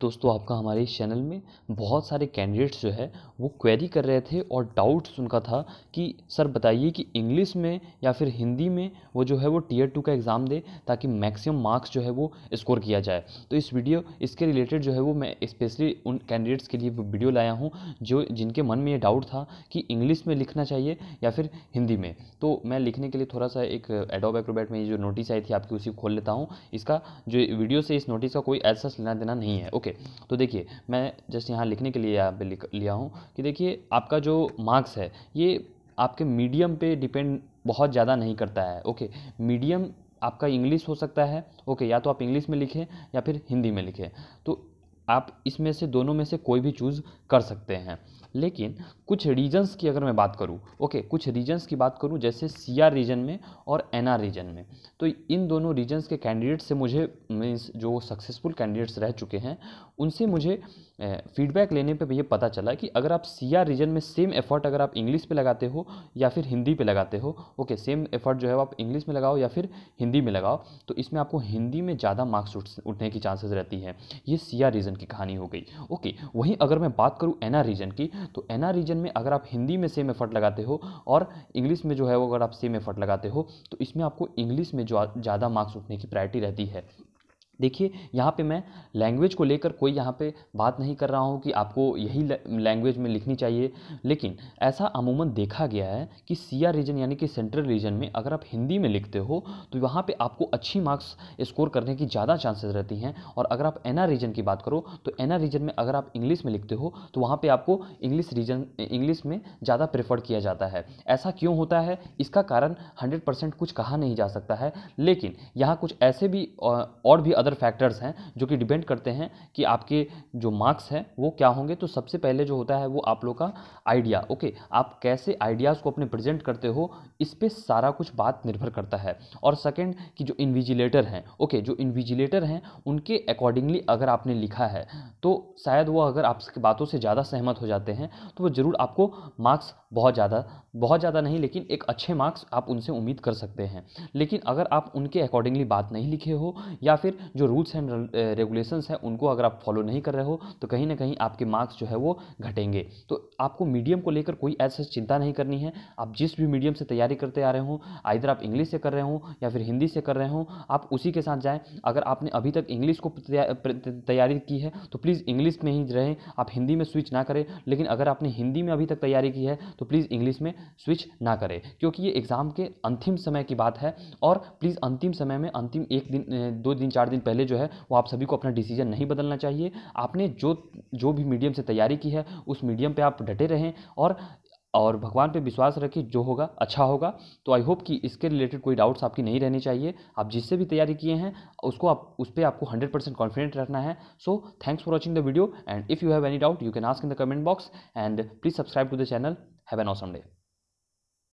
दोस्तों आपका हमारे इस चैनल में बहुत सारे कैंडिडेट्स जो है वो क्वेरी कर रहे थे और डाउट्स उनका था कि सर बताइए कि इंग्लिश में या फिर हिंदी में वो जो है वो टीयर टू का एग्ज़ाम दे ताकि मैक्सिमम मार्क्स जो है वो स्कोर किया जाए तो इस वीडियो इसके रिलेटेड जो है वो मैं स्पेशली उन कैंडिडेट्स के लिए वीडियो लाया हूँ जो जिनके मन में ये डाउट था कि इंग्लिश में लिखना चाहिए या फिर हिंदी में तो मैं लिखने के लिए थोड़ा सा एक एडोब एक्रोबैट में ये जो नोटिस आई थी आपकी उसी खोल लेता हूँ इसका जो वीडियो से इस नोटिस का कोई ऐसा लेना देना नहीं है ओके ओके तो देखिए मैं जस्ट यहाँ लिखने के लिए यहाँ पर लिया हूँ कि देखिए आपका जो मार्क्स है ये आपके मीडियम पे डिपेंड बहुत ज़्यादा नहीं करता है ओके मीडियम आपका इंग्लिश हो सकता है ओके या तो आप इंग्लिश में लिखें या फिर हिंदी में लिखें तो आप इसमें से दोनों में से कोई भी चूज़ कर सकते हैं लेकिन कुछ रीजन्स की अगर मैं बात करूँ ओके कुछ रीजन्स की बात करूँ जैसे सी आर रीजन में और एन आर रीजन में तो इन दोनों रीजन्स के कैंडिडेट्स से मुझे मीन्स जो सक्सेसफुल कैंडिडेट्स रह चुके हैं उनसे मुझे फीडबैक लेने पे ये पता चला कि अगर आप सी आर रीजन में सेम एफर्ट अगर आप इंग्लिश पे लगाते हो या फिर हिंदी पे लगाते हो ओके सेम एफर्ट जो है आप इंग्लिश में लगाओ या फिर हिंदी में लगाओ तो इसमें आपको हिंदी में ज़्यादा मार्क्स उठने की चांसेस रहती है ये सी आर रीजन की कहानी हो गई ओके वहीं अगर मैं बात करूँ एना रीजन की तो एना रीजन में अगर आप हिंदी में सेम एफर्ट लगाते हो और इंग्लिश में जो है वो अगर आप सेम एफर्ट लगाते हो तो इसमें आपको इंग्लिश में ज़्यादा मार्क्स उठने की प्रायरिटी रहती है देखिए यहाँ पे मैं लैंग्वेज को लेकर कोई यहाँ पे बात नहीं कर रहा हूँ कि आपको यही लैंग्वेज में लिखनी चाहिए लेकिन ऐसा अमूमन देखा गया है कि सिया रीजन यानी कि सेंट्रल रीजन में अगर आप हिंदी में लिखते हो तो वहाँ पे आपको अच्छी मार्क्स स्कोर करने की ज़्यादा चांसेस रहती हैं और अगर आप एना रीजन की बात करो तो एना रीजन में अगर आप इंग्लिश में लिखते हो तो वहाँ पर आपको इंग्लिश रीजन इंग्लिश में ज़्यादा प्रेफर्ड किया जाता है ऐसा क्यों होता है इसका कारण हंड्रेड कुछ कहा नहीं जा सकता है लेकिन यहाँ कुछ ऐसे भी और भी अदर अदर फैक्टर्स हैं जो कि डिपेंड करते हैं कि आपके जो मार्क्स हैं वो क्या होंगे तो सबसे पहले जो होता है वो आप लोग का आइडिया ओके आप कैसे आइडियाज़ को अपने प्रेजेंट करते हो इस पर सारा कुछ बात निर्भर करता है और सेकेंड कि जो इन्विजिलेटर हैं ओके जो इन्विजिलेटर हैं उनके अकॉर्डिंगली अगर आपने लिखा है तो शायद वो अगर आपके बातों से ज़्यादा सहमत हो जाते हैं तो वो ज़रूर आपको मार्क्स बहुत ज़्यादा बहुत ज़्यादा नहीं लेकिन एक अच्छे मार्क्स आप उनसे उम्मीद कर सकते हैं लेकिन अगर आप उनके अकॉर्डिंगली बात नहीं लिखे हो या फिर जो रूल्स एंड रेगुलेशंस हैं उनको अगर आप फॉलो नहीं कर रहे हो तो कहीं ना कहीं आपके मार्क्स जो है वो घटेंगे तो आपको मीडियम को लेकर कोई ऐसा चिंता नहीं करनी है आप जिस भी मीडियम से तैयारी करते आ रहे हो इधर आप इंग्लिश से कर रहे हो या फिर हिंदी से कर रहे हो आप उसी के साथ जाएँ अगर आपने अभी तक इंग्लिश को तैयारी की है तो प्लीज़ इंग्लिश में ही रहें आप हिंदी में स्विच ना करें लेकिन अगर आपने हिंदी में अभी तक तैयारी की है तो प्लीज़ इंग्लिश में स्विच ना करें क्योंकि ये एग्ज़ाम के अंतिम समय की बात है और प्लीज़ अंतिम समय में अंतिम एक दिन दो दिन चार दिन पहले जो है वो आप सभी को अपना डिसीजन नहीं बदलना चाहिए आपने जो जो भी मीडियम से तैयारी की है उस मीडियम पर आप डटे रहें और और भगवान पे विश्वास रखिए जो होगा अच्छा होगा तो आई होप कि इसके रिलेटेड कोई डाउट्स आपकी नहीं रहने चाहिए आप जिससे भी तैयारी किए हैं उसको आप उस पर आपको हंड्रेड परसेंट कॉन्फिडेंट रखना है so thanks for watching the video and if you have any doubt you can ask in the comment box and please subscribe to the channel have an awesome day